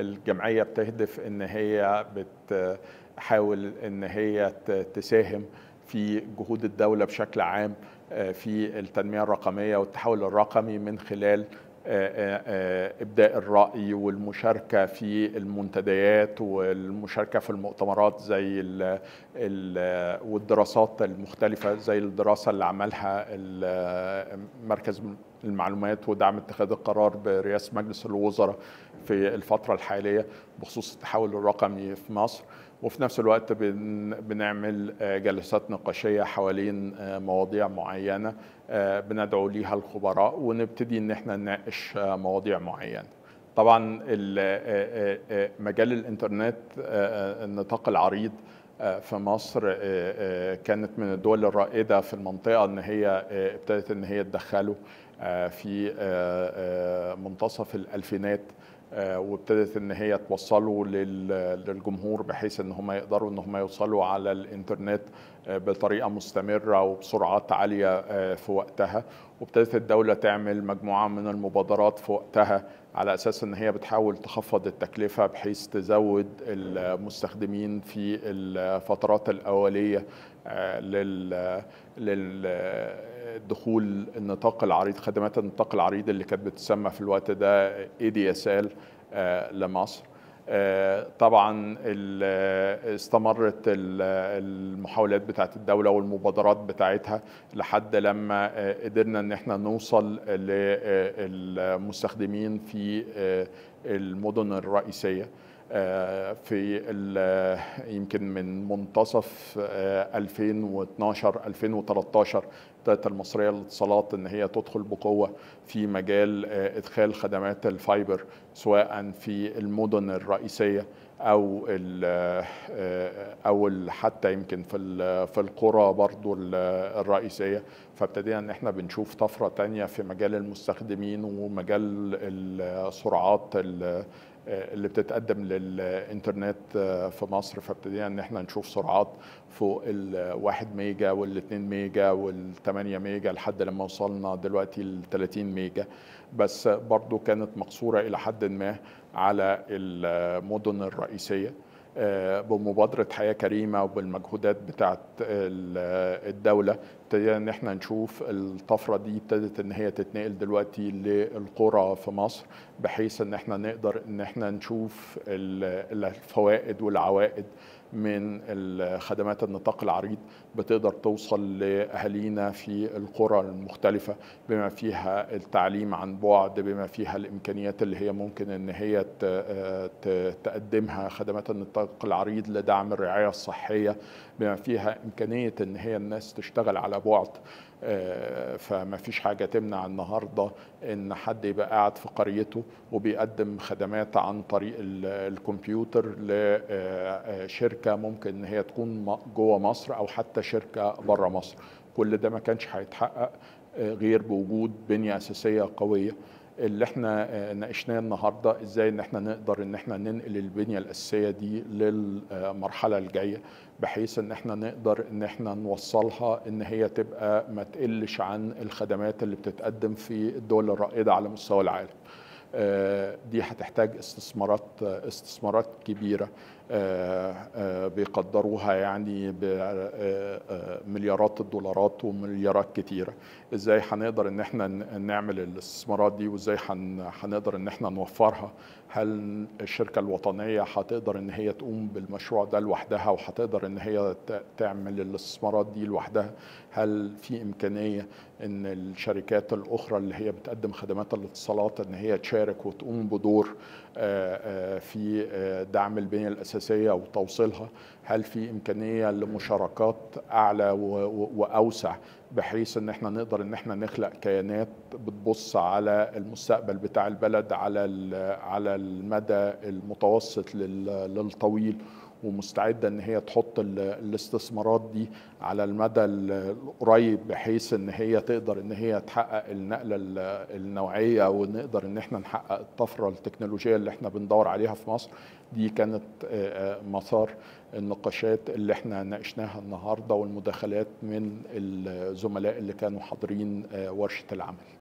الجمعيه بتهدف ان هي بتحاول ان هي تساهم في جهود الدوله بشكل عام آه، في التنميه الرقميه والتحول الرقمي من خلال آه، آه، ابداء الراي والمشاركه في المنتديات والمشاركه في المؤتمرات زي والدراسات المختلفه زي الدراسه اللي عملها مركز المعلومات ودعم اتخاذ القرار برئاسه مجلس الوزراء في الفتره الحاليه بخصوص التحول الرقمي في مصر وفي نفس الوقت بنعمل آه، جلسات نقاشيه حوالين آه، مواضيع معينه آه، بندعو ليها الخبراء ونبتدي ان احنا نناقش مواضيع معينه طبعا مجال الانترنت النطاق العريض في مصر كانت من الدول الرائده في المنطقه ان هي ابتدت ان هي تدخله آه، في آه، آه، منتصف الالفينات وابتدت ان هي توصلوا للجمهور بحيث ان هم يقدروا ان هم يوصلوا على الانترنت بطريقه مستمره وبسرعات عاليه في وقتها وابتدت الدوله تعمل مجموعه من المبادرات في وقتها على اساس ان هي بتحاول تخفض التكلفه بحيث تزود المستخدمين في الفترات الاوليه لل دخول النطاق العريض خدمات النطاق العريض اللي كانت بتسمى في الوقت ده اي دي اس ال لمصر آه، طبعا استمرت المحاولات بتاعت الدولة والمبادرات بتاعتها لحد لما آه، قدرنا ان احنا نوصل للمستخدمين آه، في المدن الرئيسية آه، في آه، يمكن من منتصف 2012 2013 ابتدت المصريه للاتصالات ان هي تدخل بقوه في مجال آه، ادخال خدمات الفايبر سواء في المدن الرئيسيه او ال آه، او ال حتى يمكن في في القرى برضو الرئيسيه فابتدينا ان احنا بنشوف طفره تانية في مجال المستخدمين ومجال السرعات اللي بتتقدم للانترنت آه، في مصر فابتدينا ان احنا نشوف سرعات فوق ال 1 ميجا وال 2 ميجا وال 8 ميجا لحد لما وصلنا دلوقتي ل 30 ميجا بس برضو كانت مقصورة إلى حد ما على المدن الرئيسية آه، بمبادرة حياة كريمة وبالمجهودات بتاعت الدولة ابتدينا ان احنا نشوف الطفره دي ابتدت ان هي تتنقل دلوقتي للقرى في مصر بحيث ان احنا نقدر ان احنا نشوف الفوائد والعوائد من خدمات النطاق العريض بتقدر توصل لاهالينا في القرى المختلفه بما فيها التعليم عن بعد بما فيها الامكانيات اللي هي ممكن ان هي تقدمها خدمات النطاق العريض لدعم الرعايه الصحيه بما فيها امكانيه ان هي الناس تشتغل على بعد آه، فما فيش حاجة تمنع النهاردة إن حد يبقى قاعد في قريته وبيقدم خدمات عن طريق الكمبيوتر لشركة آه، آه، ممكن إن هي تكون جوه مصر أو حتى شركة بره مصر كل ده ما كانش هيتحقق غير بوجود بنية أساسية قوية اللي احنا آه، ناقشناه النهارده ازاي ان احنا نقدر ان احنا ننقل البنيه الاساسيه دي للمرحله آه، الجايه بحيث ان احنا نقدر ان احنا نوصلها ان هي تبقى ما تقلش عن الخدمات اللي بتتقدم في الدول الرائده على مستوى العالم. آه، دي هتحتاج استثمارات استثمارات كبيره بيقدروها يعني مليارات الدولارات ومليارات كتيره ازاي هنقدر ان احنا نعمل الاستثمارات دي وازاي هنقدر ان احنا نوفرها هل الشركه الوطنيه هتقدر ان هي تقوم بالمشروع ده لوحدها وهتقدر ان هي تعمل الاستثمارات دي لوحدها هل في امكانيه ان الشركات الاخرى اللي هي بتقدم خدمات الاتصالات ان هي تشارك وتقوم بدور في دعم البنيه الاساسيه وتوصيلها هل في امكانيه لمشاركات اعلى واوسع بحيث ان احنا نقدر ان احنا نخلق كيانات بتبص على المستقبل بتاع البلد على على المدى المتوسط للطويل ومستعده ان هي تحط الاستثمارات دي على المدى القريب بحيث ان هي تقدر ان هي تحقق النقله النوعيه ونقدر ان احنا نحقق الطفره التكنولوجيه اللي احنا بندور عليها في مصر دي كانت مسار النقاشات اللي احنا ناقشناها النهارده والمداخلات من الزملاء اللي كانوا حاضرين ورشه العمل